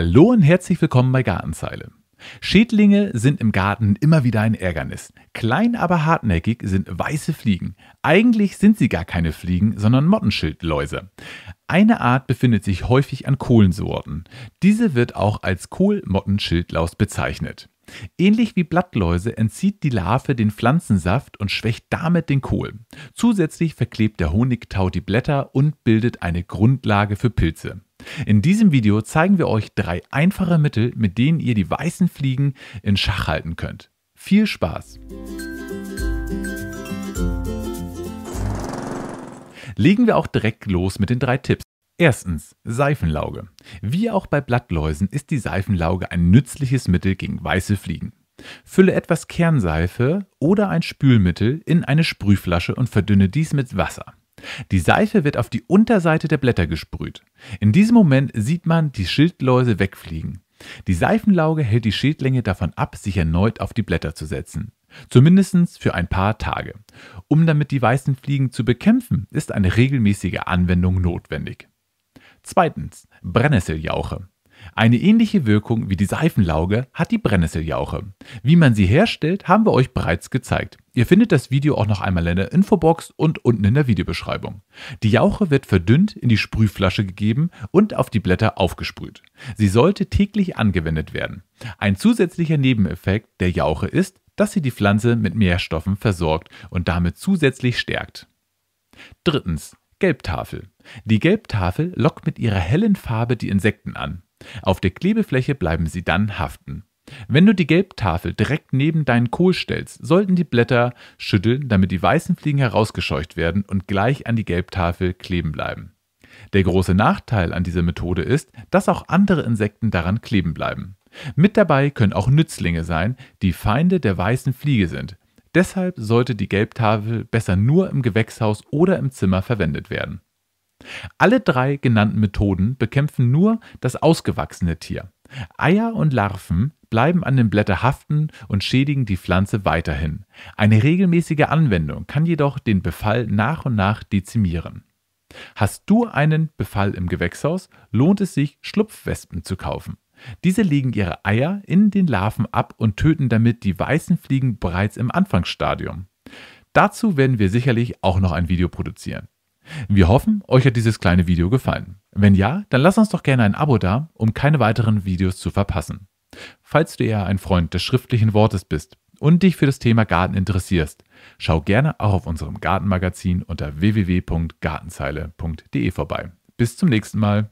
Hallo und herzlich willkommen bei Gartenzeile. Schädlinge sind im Garten immer wieder ein Ärgernis. Klein, aber hartnäckig sind weiße Fliegen. Eigentlich sind sie gar keine Fliegen, sondern Mottenschildläuse. Eine Art befindet sich häufig an Kohlensorten. Diese wird auch als Kohlmottenschildlaus bezeichnet. Ähnlich wie Blattläuse entzieht die Larve den Pflanzensaft und schwächt damit den Kohl. Zusätzlich verklebt der Honigtau die Blätter und bildet eine Grundlage für Pilze. In diesem Video zeigen wir euch drei einfache Mittel, mit denen ihr die weißen Fliegen in Schach halten könnt. Viel Spaß! Legen wir auch direkt los mit den drei Tipps. Erstens Seifenlauge. Wie auch bei Blattläusen ist die Seifenlauge ein nützliches Mittel gegen weiße Fliegen. Fülle etwas Kernseife oder ein Spülmittel in eine Sprühflasche und verdünne dies mit Wasser. Die Seife wird auf die Unterseite der Blätter gesprüht. In diesem Moment sieht man die Schildläuse wegfliegen. Die Seifenlauge hält die Schildlänge davon ab, sich erneut auf die Blätter zu setzen. Zumindest für ein paar Tage. Um damit die weißen Fliegen zu bekämpfen, ist eine regelmäßige Anwendung notwendig. Zweitens, Brennnesseljauche. Eine ähnliche Wirkung wie die Seifenlauge hat die Brennnesseljauche. Wie man sie herstellt, haben wir euch bereits gezeigt. Ihr findet das Video auch noch einmal in der Infobox und unten in der Videobeschreibung. Die Jauche wird verdünnt in die Sprühflasche gegeben und auf die Blätter aufgesprüht. Sie sollte täglich angewendet werden. Ein zusätzlicher Nebeneffekt der Jauche ist, dass sie die Pflanze mit Nährstoffen versorgt und damit zusätzlich stärkt. Drittens. Gelbtafel. Die Gelbtafel lockt mit ihrer hellen Farbe die Insekten an. Auf der Klebefläche bleiben sie dann haften. Wenn du die Gelbtafel direkt neben deinen Kohl stellst, sollten die Blätter schütteln, damit die weißen Fliegen herausgescheucht werden und gleich an die Gelbtafel kleben bleiben. Der große Nachteil an dieser Methode ist, dass auch andere Insekten daran kleben bleiben. Mit dabei können auch Nützlinge sein, die Feinde der weißen Fliege sind. Deshalb sollte die Gelbtafel besser nur im Gewächshaus oder im Zimmer verwendet werden. Alle drei genannten Methoden bekämpfen nur das ausgewachsene Tier. Eier und Larven bleiben an den Blättern haften und schädigen die Pflanze weiterhin. Eine regelmäßige Anwendung kann jedoch den Befall nach und nach dezimieren. Hast du einen Befall im Gewächshaus, lohnt es sich, Schlupfwespen zu kaufen. Diese legen ihre Eier in den Larven ab und töten damit die weißen Fliegen bereits im Anfangsstadium. Dazu werden wir sicherlich auch noch ein Video produzieren. Wir hoffen, euch hat dieses kleine Video gefallen. Wenn ja, dann lasst uns doch gerne ein Abo da, um keine weiteren Videos zu verpassen. Falls du eher ein Freund des schriftlichen Wortes bist und dich für das Thema Garten interessierst, schau gerne auch auf unserem Gartenmagazin unter www.gartenzeile.de vorbei. Bis zum nächsten Mal.